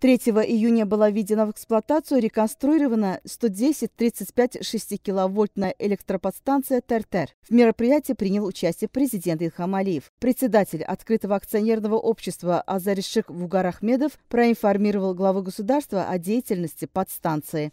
3 июня была введена в эксплуатацию реконструирована 110-35 6-киловольтная электроподстанция «Тартер». В мероприятии принял участие президент Ильхам Алиев. Председатель открытого акционерного общества «Азаришек Вугарахмедов проинформировал главу государства о деятельности подстанции.